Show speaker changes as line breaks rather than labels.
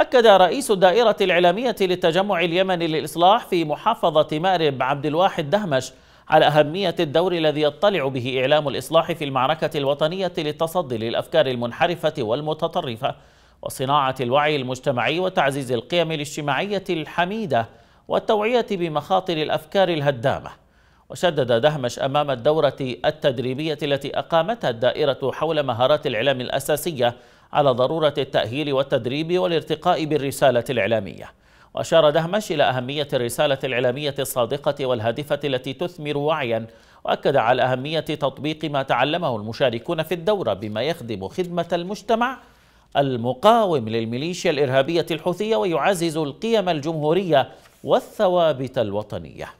أكد رئيس الدائرة الإعلامية للتجمع اليمني للإصلاح في محافظة مأرب عبد الواحد دهمش على أهمية الدور الذي يطلع به إعلام الإصلاح في المعركة الوطنية للتصدي للأفكار المنحرفة والمتطرفة وصناعة الوعي المجتمعي وتعزيز القيم الاجتماعية الحميدة والتوعية بمخاطر الأفكار الهدامة وشدد دهمش أمام الدورة التدريبية التي أقامتها الدائرة حول مهارات الإعلام الأساسية على ضرورة التأهيل والتدريب والارتقاء بالرسالة الإعلامية وأشار دهمش إلى أهمية الرسالة الإعلامية الصادقة والهادفة التي تثمر وعيا وأكد على أهمية تطبيق ما تعلمه المشاركون في الدورة بما يخدم خدمة المجتمع المقاوم للميليشيا الإرهابية الحوثية ويعزز القيم الجمهورية والثوابت الوطنيه